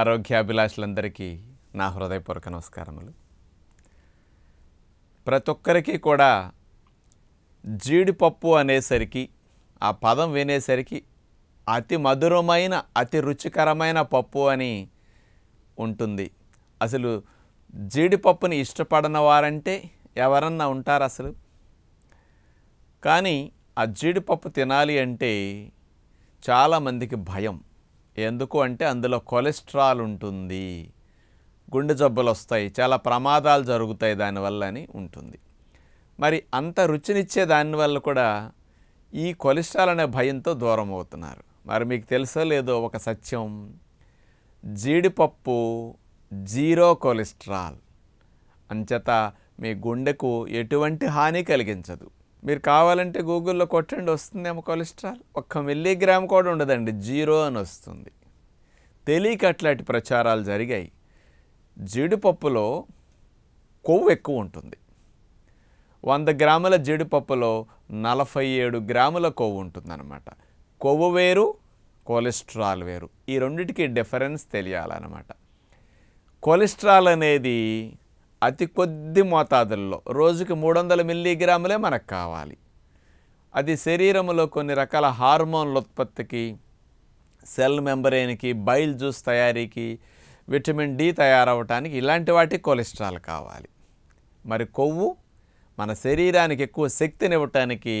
ఆరోగ్యాభిలాషులందరికీ నా హృదయపూర్వక నమస్కారములు ప్రతి ఒక్కరికి కూడా జీడిపప్పు అనేసరికి ఆ పదం వినేసరికి అతి మధురమైన అతి రుచికరమైన పప్పు అని ఉంటుంది అసలు జీడిపప్పుని ఇష్టపడిన వారంటే ఎవరన్నా ఉంటారు అసలు కానీ ఆ జీడిపప్పు తినాలి అంటే చాలామందికి భయం ఎందుకు అంటే అందులో కొలెస్ట్రాల్ ఉంటుంది గుండె జబ్బులు వస్తాయి చాలా ప్రమాదాలు జరుగుతాయి దానివల్ల అని ఉంటుంది మరి అంత రుచినిచ్చే దానివల్ల కూడా ఈ కొలెస్ట్రాల్ అనే భయంతో దూరం అవుతున్నారు మరి మీకు తెలుసో లేదో ఒక సత్యం జీడిపప్పు జీరో కొలెస్ట్రాల్ అంచేత మీ గుండెకు ఎటువంటి హాని కలిగించదు మీరు కావాలంటే గూగుల్లో కొట్టండి వస్తుందేమో కొలెస్ట్రాల్ ఒక్క మిల్లీగ్రామ్ కూడా ఉండదండి జీరో అని వస్తుంది తెలియక అట్లాంటి ప్రచారాలు జరిగాయి జీడిపప్పులో కొవ్వు ఎక్కువ ఉంటుంది వంద గ్రాముల జీడిపప్పులో నలభై ఏడు గ్రాముల కొవ్వు ఉంటుందన్నమాట కొవ్వు వేరు కొలెస్ట్రాల్ వేరు ఈ రెండింటికి డిఫరెన్స్ తెలియాలన్నమాట కొలెస్ట్రాల్ అనేది అతి కొద్ది మోతాదుల్లో రోజుకి మూడు వందల మిల్లీగ్రాములే మనకు కావాలి అది శరీరంలో కొన్ని రకాల హార్మోన్ల ఉత్పత్తికి సెల్ మెంబరేన్కి బైల్ జ్యూస్ తయారీకి విటమిన్ డి తయారవటానికి ఇలాంటి వాటికి కొలెస్ట్రాల్ కావాలి మరి కొవ్వు మన శరీరానికి ఎక్కువ శక్తిని ఇవ్వటానికి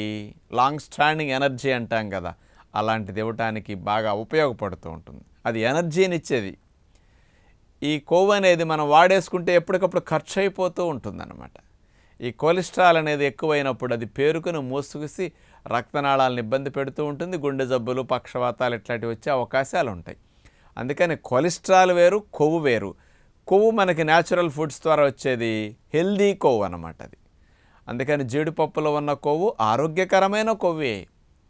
లాంగ్ స్టాండింగ్ ఎనర్జీ అంటాం కదా అలాంటిది ఇవ్వటానికి బాగా ఉపయోగపడుతూ ఉంటుంది అది ఎనర్జీనిచ్చేది ఈ కొవ్వు అనేది మనం వాడేసుకుంటే ఎప్పటికప్పుడు ఖర్చు అయిపోతూ ఉంటుందన్నమాట ఈ కొలెస్ట్రాల్ అనేది ఎక్కువైనప్పుడు అది పేరుకుని మూసుగుసి రక్తనాళాలను ఇబ్బంది పెడుతూ ఉంటుంది గుండె జబ్బులు పక్షవాతాలు ఇట్లాంటివి వచ్చే అవకాశాలు ఉంటాయి అందుకని కొలెస్ట్రాల్ వేరు కొవ్వు వేరు కొవ్వు మనకి న్యాచురల్ ఫుడ్స్ ద్వారా వచ్చేది హెల్దీ కొవ్వు అనమాట అది అందుకని జీడిపప్పులో ఉన్న కొవ్వు ఆరోగ్యకరమైన కొవ్వే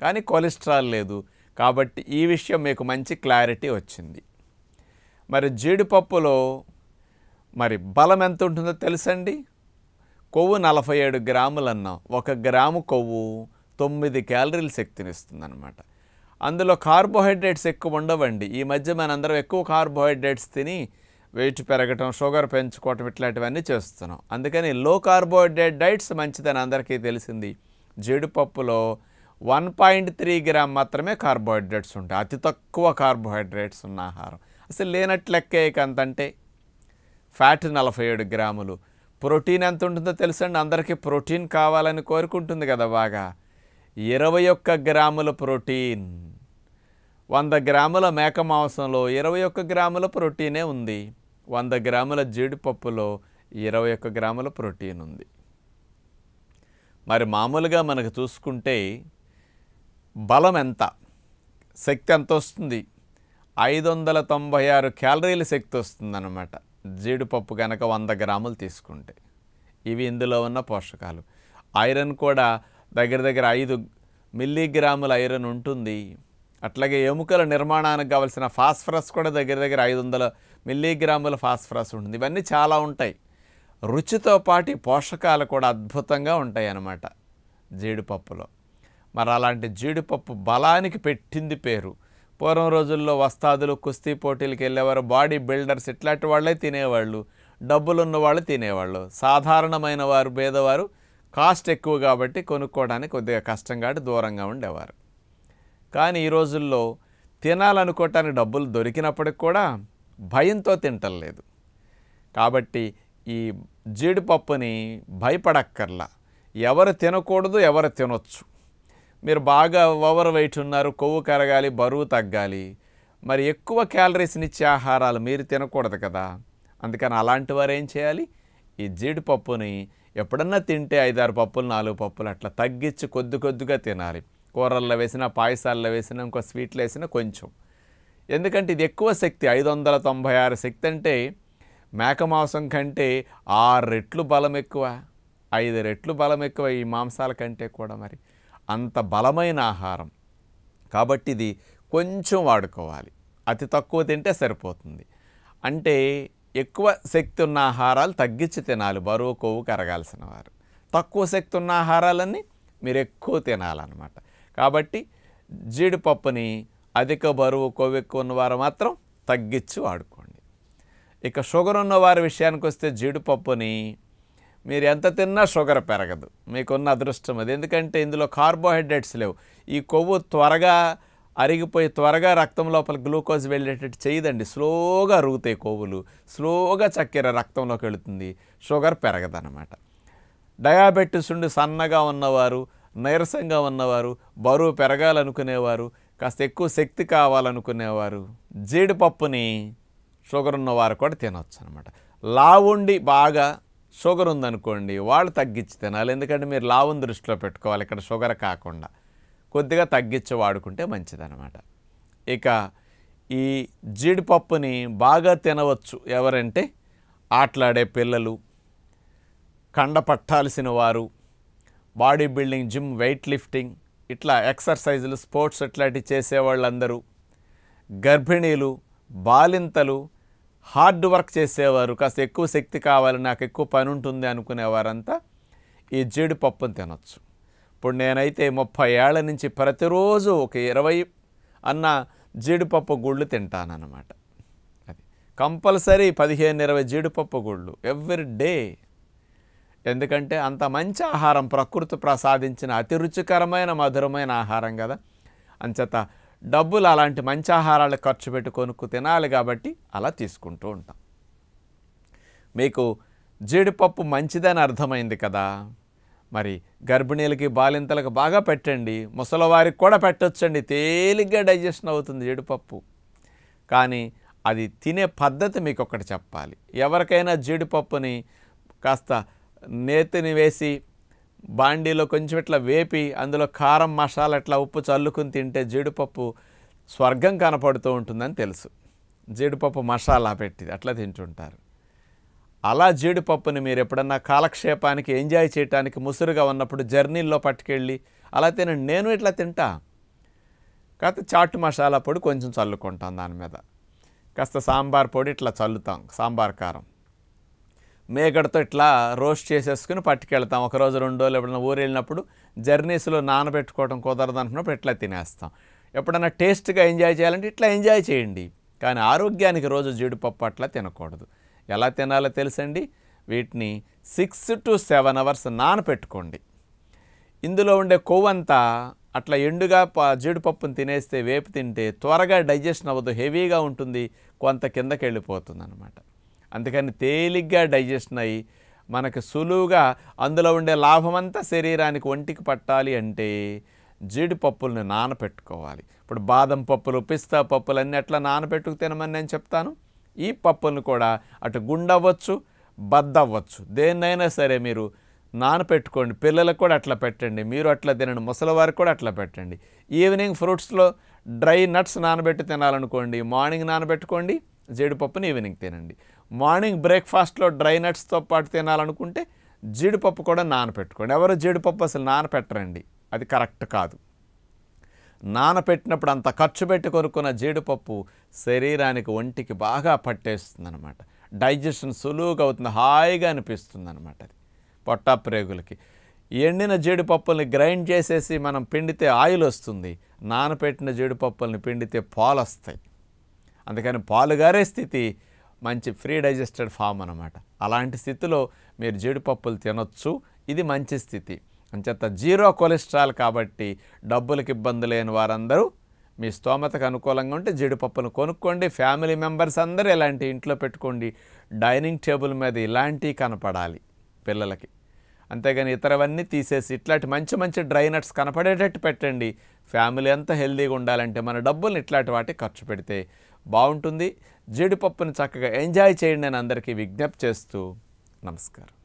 కానీ కొలెస్ట్రాల్ లేదు కాబట్టి ఈ విషయం మీకు మంచి క్లారిటీ వచ్చింది మరి జీడిపప్పులో మరి బలం ఎంత ఉంటుందో తెలుసండి కొవ్వు నలభై ఏడు గ్రాములు అన్నాం ఒక గ్రాము కొవ్వు తొమ్మిది క్యాలరీల శక్తినిస్తుందన్నమాట అందులో కార్బోహైడ్రేట్స్ ఎక్కువ ఉండవండి ఈ మధ్య మనందరం ఎక్కువ కార్బోహైడ్రేట్స్ తిని వెయిట్ పెరగటం షుగర్ పెంచుకోవటం ఇట్లాంటివన్నీ చేస్తున్నాం అందుకని లో కార్బోహైడ్రేట్ డైట్స్ మంచిదని అందరికీ తెలిసింది జీడిపప్పులో వన్ పాయింట్ త్రీ గ్రామ్ మాత్రమే కార్బోహైడ్రేట్స్ ఉంటాయి అతి తక్కువ కార్బోహైడ్రేట్స్ ఉన్న ఆహారం అసలు లేనట్లెక్కే అంటే ఫ్యాట్ నలభై ఏడు గ్రాములు ప్రోటీన్ ఎంత ఉంటుందో తెలుసండి అందరికీ ప్రోటీన్ కావాలని కోరుకుంటుంది కదా బాగా ఇరవై ఒక్క గ్రాముల ప్రోటీన్ వంద గ్రాముల మేక మాంసంలో ఇరవై ఒక్క గ్రాముల ప్రోటీనే ఉంది వంద గ్రాముల జీడిపప్పులో ఇరవై ఒక్క గ్రాముల ప్రోటీన్ ఉంది మరి మామూలుగా మనకు చూసుకుంటే బలం ఎంత శక్తి ఎంత వస్తుంది ఐదు వందల తొంభై ఆరు క్యాలరీలు శక్తి వస్తుందన్నమాట జీడిపప్పు కనుక వంద గ్రాములు తీసుకుంటే ఇవి ఇందులో ఉన్న పోషకాలు ఐరన్ కూడా దగ్గర దగ్గర ఐదు మిల్లీగ్రాముల ఐరన్ ఉంటుంది అట్లాగే ఎముకల నిర్మాణానికి కావలసిన ఫాస్ఫరస్ కూడా దగ్గర దగ్గర ఐదు వందల మిల్లీగ్రాముల ఫాస్ఫరస్ ఉంటుంది ఇవన్నీ చాలా ఉంటాయి రుచితో పాటు పోషకాలు కూడా అద్భుతంగా ఉంటాయి అన్నమాట జీడిపప్పులో మరి అలాంటి జీడిపప్పు బలానికి పెట్టింది పేరు పూర్వం రోజుల్లో వస్తాదులు కుస్తీ పోటీలకు వెళ్ళేవారు బాడీ బిల్డర్స్ ఇట్లాంటి వాళ్ళే తినేవాళ్ళు డబ్బులున్న వాళ్ళు తినేవాళ్ళు సాధారణమైన వారు పేదవారు కాస్ట్ ఎక్కువ కాబట్టి కొనుక్కోవడానికి కొద్దిగా కష్టం కాబట్టి దూరంగా ఉండేవారు కానీ ఈ రోజుల్లో తినాలనుకోవటానికి డబ్బులు దొరికినప్పటికి కూడా భయంతో తింటలేదు కాబట్టి ఈ జీడిపప్పుని భయపడక్కర్లా ఎవరు తినకూడదు ఎవరు తినొచ్చు మీరు బాగా ఓవర్ వెయిట్ ఉన్నారు కొవ్వు కరగాలి బరువు తగ్గాలి మరి ఎక్కువ క్యాలరీస్ని ఇచ్చే ఆహారాలు మీరు తినకూడదు కదా అందుకని అలాంటి వారు ఏం చేయాలి ఈ జీడిపప్పుని ఎప్పుడన్నా తింటే ఐదారు పప్పులు నాలుగు పప్పులు అట్లా తగ్గించి కొద్ది కొద్దిగా తినాలి కూరల్లో వేసినా పాయసాల్లో వేసినా ఇంకో స్వీట్లు వేసినా కొంచెం ఎందుకంటే ఇది ఎక్కువ శక్తి ఐదు వందల తొంభై ఆరు శక్తి అంటే మేక మాంసం కంటే ఆరు రెట్లు బలం ఎక్కువ ఐదు రెట్లు బలం ఎక్కువ ఈ మాంసాల కంటే కూడా మరి అంత బలమైన ఆహారం కాబట్టి ఇది కొంచెం వాడుకోవాలి అతి తక్కువ తింటే సరిపోతుంది అంటే ఎక్కువ శక్తి ఉన్న ఆహారాలు తగ్గించి తినాలి బరువు కొవ్వు కరగాల్సిన వారు తక్కువ శక్తి ఉన్న ఆహారాలన్నీ మీరు ఎక్కువ తినాలన్నమాట కాబట్టి జీడిపప్పుని అధిక బరువు కొవ్వు ఎక్కువ ఉన్నవారు మాత్రం తగ్గించి వాడుకోండి ఇక షుగర్ ఉన్నవారి విషయానికి వస్తే జీడిపప్పుని మీరు ఎంత తిన్నా షుగర్ పెరగదు మీకున్న అదృష్టం అది ఎందుకంటే ఇందులో కార్బోహైడ్రేట్స్ లేవు ఈ కొవ్వు త్వరగా అరిగిపోయి త్వరగా రక్తం లోపల గ్లూకోజ్ వెళ్ళేటట్టు చేయదండి స్లోగా అరుగుతాయి కొవ్వులు స్లోగా చక్కెర రక్తంలోకి వెళుతుంది షుగర్ పెరగదనమాట డయాబెటీస్ ఉండి సన్నగా ఉన్నవారు నీరసంగా ఉన్నవారు బరువు పెరగాలనుకునేవారు కాస్త ఎక్కువ శక్తి కావాలనుకునేవారు జీడిపప్పుని షుగర్ ఉన్నవారు కూడా తినవచ్చు అనమాట లావుండి బాగా షుగర్ ఉందనుకోండి వాళ్ళు తగ్గించి తినాలి ఎందుకంటే మీరు లావం దృష్టిలో పెట్టుకోవాలి ఇక్కడ షుగర్ కాకుండా కొద్దిగా తగ్గించి వాడుకుంటే మంచిదన్నమాట ఇక ఈ జీడిపప్పుని బాగా తినవచ్చు ఎవరంటే ఆటలాడే పిల్లలు కండ పట్టాల్సిన వారు body building gym weight lifting ఇట్లా ఎక్సర్సైజులు స్పోర్ట్స్ ఇట్లాంటివి చేసేవాళ్ళందరూ గర్భిణీలు బాలింతలు హార్డ్ వర్క్ చేసేవారు కాస్త ఎక్కువ శక్తి కావాలి నాకు ఎక్కువ పని ఉంటుంది అనుకునేవారంతా ఈ జీడిపప్పును తినచ్చు ఇప్పుడు నేనైతే ముప్పై ఏళ్ల నుంచి ప్రతిరోజు ఒక ఇరవై అన్న జీడిపప్పు గుళ్ళు తింటానన్నమాట అది కంపల్సరీ పదిహేను ఇరవై జీడిపప్పు గుళ్ళు ఎవ్రీ డే ఎందుకంటే అంత మంచి ఆహారం ప్రకృతి ప్రసాదించిన అతి రుచికరమైన మధురమైన ఆహారం కదా అంచేత డబ్బులు అలాంటి మంచి ఆహారాలు ఖర్చు పెట్టుకొనుకు తినాలి కాబట్టి అలా తీసుకుంటూ ఉంటాం మీకు జీడిపప్పు మంచిదని అర్థమైంది కదా మరి గర్భిణీలకి బాలింతలకు బాగా పెట్టండి ముసలివారికి కూడా పెట్టొచ్చండి తేలిగ్గా డైజెషన్ అవుతుంది జీడిపప్పు కానీ అది తినే పద్ధతి మీకు ఒకటి చెప్పాలి ఎవరికైనా జీడిపప్పుని కాస్త నేతిని వేసి బాండీలో కొంచెం ఇట్లా వేపి అందులో కారం మసాలా ఇట్లా ఉప్పు చల్లుకుని తింటే జీడిపప్పు స్వర్గం కనపడుతూ ఉంటుందని తెలుసు జీడిపప్పు మసాలా పెట్టి అట్లా తింటుంటారు అలా జీడిపప్పుని మీరు ఎప్పుడన్నా కాలక్షేపానికి ఎంజాయ్ చేయడానికి ముసురుగా ఉన్నప్పుడు జర్నీల్లో పట్టుకెళ్ళి అలా తినండి నేను ఇట్లా తింటా కాకపోతే చాట్ మసాలా పొడి కొంచెం చల్లుకుంటాం దాని మీద కాస్త సాంబార్ పొడి ఇట్లా చల్లుతాం సాంబార్ కారం మేకడతో ఇట్లా రోస్ట్ చేసేసుకుని పట్టుకెళ్తాం ఒకరోజు రెండు రోజులు ఎప్పుడైనా ఊరు వెళ్ళినప్పుడు జర్నీస్లో నానబెట్టుకోవడం కుదరదు అనుకున్నప్పుడు ఇట్లా తినేస్తాం ఎప్పుడైనా టేస్ట్గా ఎంజాయ్ చేయాలంటే ఇట్లా ఎంజాయ్ చేయండి కానీ ఆరోగ్యానికి రోజు జీడిపప్పు అట్లా తినకూడదు ఎలా తినాలో తెలుసండి వీటిని సిక్స్ టు సెవెన్ అవర్స్ నానపెట్టుకోండి ఇందులో ఉండే కొవ్వంతా అట్లా ఎండుగా జీడిపప్పును తినేస్తే వేపు తింటే త్వరగా డైజెషన్ అవ్వదు హెవీగా ఉంటుంది కొంత కిందకి వెళ్ళిపోతుంది అనమాట అందుకని తేలిగ్గా డైజెషన్ అయ్యి మనకు సులువుగా అందులో ఉండే లాభమంతా శరీరానికి ఒంటికి పట్టాలి అంటే జీడిపప్పులను నానపెట్టుకోవాలి ఇప్పుడు బాదం పప్పులు పిస్తా పప్పులు అన్నీ అట్లా నానపెట్టుకు తినమని నేను చెప్తాను ఈ పప్పులను కూడా అటు గుండవ్వచ్చు బద్దవ్వచ్చు దేన్నైనా సరే మీరు నానపెట్టుకోండి పిల్లలకు కూడా అట్లా పెట్టండి మీరు అట్లా తినండి ముసలివారికి కూడా అట్లా పెట్టండి ఈవినింగ్ ఫ్రూట్స్లో డ్రై నట్స్ నానబెట్టి తినాలనుకోండి మార్నింగ్ నానబెట్టుకోండి జీడిపప్పుని ఈవినింగ్ తినండి మార్నింగ్ బ్రేక్ఫాస్ట్లో డ్రై నట్స్తో పాటు తినాలనుకుంటే జీడిపప్పు కూడా నానపెట్టుకోండి ఎవరు జీడిపప్పు అసలు నానపెట్టరండి అది కరెక్ట్ కాదు నానపెట్టినప్పుడు అంత ఖర్చు పెట్టి కొనుక్కున్న జీడిపప్పు శరీరానికి ఒంటికి బాగా పట్టేస్తుంది అనమాట డైజెషన్ సులువుగా అవుతుంది హాయిగా అనిపిస్తుంది అనమాట అది పొట్టాప్రేగులకి ప్రేగులకి ఎండిన జీడిపప్పుల్ని గ్రైండ్ చేసేసి మనం పిండితే ఆయిల్ వస్తుంది నానపెట్టిన జీడిపప్పుల్ని పిండితే పాలు వస్తాయి అందుకని పాలుగారే స్థితి మంచి ఫ్రీ డైజెస్టెడ్ ఫామ్ అనమాట అలాంటి స్థితిలో మీరు జీడిపప్పులు తినొచ్చు ఇది మంచి స్థితి అంచేత జీరో కొలెస్ట్రాల్ కాబట్టి డబ్బులకు ఇబ్బంది లేని వారందరూ మీ స్తోమతకు అనుకూలంగా ఉంటే జీడిపప్పును కొనుక్కోండి ఫ్యామిలీ మెంబర్స్ అందరూ ఇలాంటి ఇంట్లో పెట్టుకోండి డైనింగ్ టేబుల్ మీద ఇలాంటివి కనపడాలి పిల్లలకి అంతేగాని ఇతరవన్నీ తీసేసి ఇట్లాంటి మంచి మంచి డ్రై నట్స్ కనపడేటట్టు పెట్టండి ఫ్యామిలీ అంతా హెల్దీగా ఉండాలంటే మన డబ్బుల్ని ఇట్లాంటి వాటికి ఖర్చు పెడితే బాగుంటుంది జీడిపప్పును చక్కగా ఎంజాయ్ చేయండి అని అందరికీ విజ్ఞప్తి చేస్తూ నమస్కారం